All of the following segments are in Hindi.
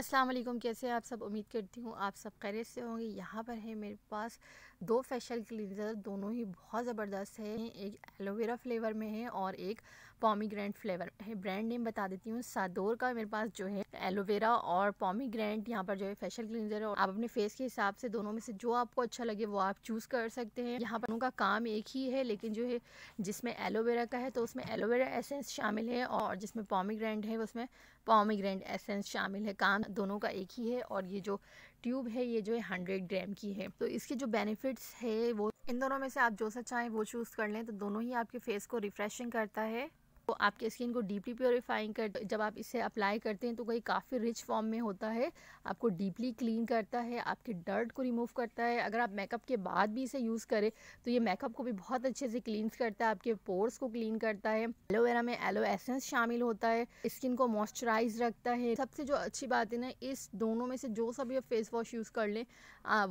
अस्सलाम वालेकुम कैसे आप सब उम्मीद करती हूँ आप सब खैरियत से होंगे यहाँ पर है मेरे पास दो फेशियल क्लिनज़र दोनों ही बहुत ज़बरदस्त है एक एलोवेरा फ्लेवर में है और एक पॉमीग्रेंट फ्लेवर है ब्रांड नेम बता देती हूँ सादोर का मेरे पास जो है एलोवेरा और पॉमीग्रेंट यहाँ पर जो है फेशियल क्लिनज़र और आप अपने फेस के हिसाब से दोनों में से जो आपको अच्छा लगे वो आप चूज़ कर सकते हैं यहाँ पर उनका काम एक ही है लेकिन जो है जिसमें एलोवेरा का है तो उसमें एलोवेरा एसेंस शामिल है और जिसमें पॉमीग्रेंट है उसमें पॉमीग्रेंट एसेंस शामिल है काम दोनों का एक ही है और ये जो ट्यूब है ये जो है हंड्रेड ग्राम की है तो इसके जो बेनिफिट्स है वो इन दोनों में से आप जो सा चाहें वो चूज़ कर लें तो दोनों ही आपके फेस को रिफ्रेशिंग करता है तो आपके स्किन को डीपली प्योरीफाइंग कर जब आप इसे अप्लाई करते हैं तो कहीं काफ़ी रिच फॉर्म में होता है आपको डीपली क्लीन करता है आपके डर्ट को रिमूव करता है अगर आप मेकअप के बाद भी इसे यूज़ करें तो ये मेकअप को भी बहुत अच्छे से क्लीन करता है आपके पोर्स को क्लीन करता है एलोवेरा में एलो एसेंस शामिल होता है स्किन को मॉइस्चराइज रखता है सबसे जो अच्छी बात है ना इस दोनों में से जो सभी आप फेस वॉश यूज़ कर लें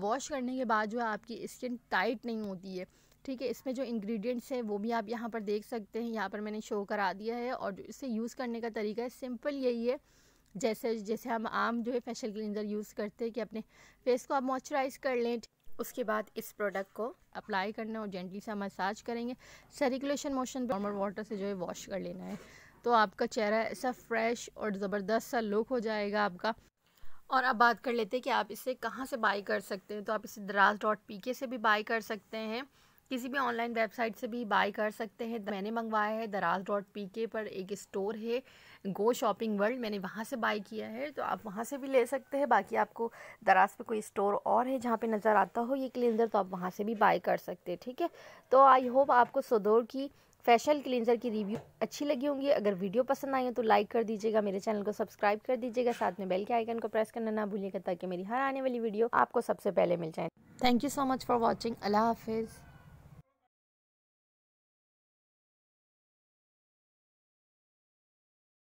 वॉश करने के बाद जो है आपकी स्किन टाइट नहीं होती है ठीक है इसमें जो इंग्रेडिएंट्स है वो भी आप यहाँ पर देख सकते हैं यहाँ पर मैंने शो करा दिया है और इसे यूज़ करने का तरीका है सिंपल यही है जैसे जैसे हम आम जो है फेशियल क्लिनजर यूज़ करते हैं कि अपने फेस को आप मॉइस्चराइज कर लें उसके बाद इस प्रोडक्ट को अप्लाई करना और जेंटली से मसाज करेंगे सर्कुलेशन मोशन नॉर्मल वाटर से जो है वॉश कर लेना है तो आपका चेहरा ऐसा फ्रेश और ज़बरदस्त सा लुक हो जाएगा आपका और अब बात कर लेते हैं कि आप इसे कहाँ से बाई कर सकते हैं तो आप इसे दराज डॉट पी के से भी बाई कर सकते हैं किसी भी ऑनलाइन वेबसाइट से भी बाई कर सकते हैं मैंने मंगवाया है दराज डॉट पी के पर एक स्टोर है गो शॉपिंग वर्ल्ड मैंने वहाँ से बाई किया है तो आप वहाँ से भी ले सकते हैं बाकी आपको दराज पे कोई स्टोर और है जहाँ पे नज़र आता हो ये क्लिनज़र तो आप वहाँ से भी बाई कर सकते हैं ठीक है तो आई होप आपको सदोर की फेशियल क्लिनजर की रिव्यू अच्छी लगी होंगी अगर वीडियो पसंद आई हो तो लाइक कर दीजिएगा मेरे चैनल को सब्सक्राइब कर दीजिएगा साथ में बेल के आइकन को प्रेस करना ना भूलिएगा ताकि मेरी हर आने वाली वीडियो आपको सबसे पहले मिल जाए thank you so much for watching अल्लाह हाफिज़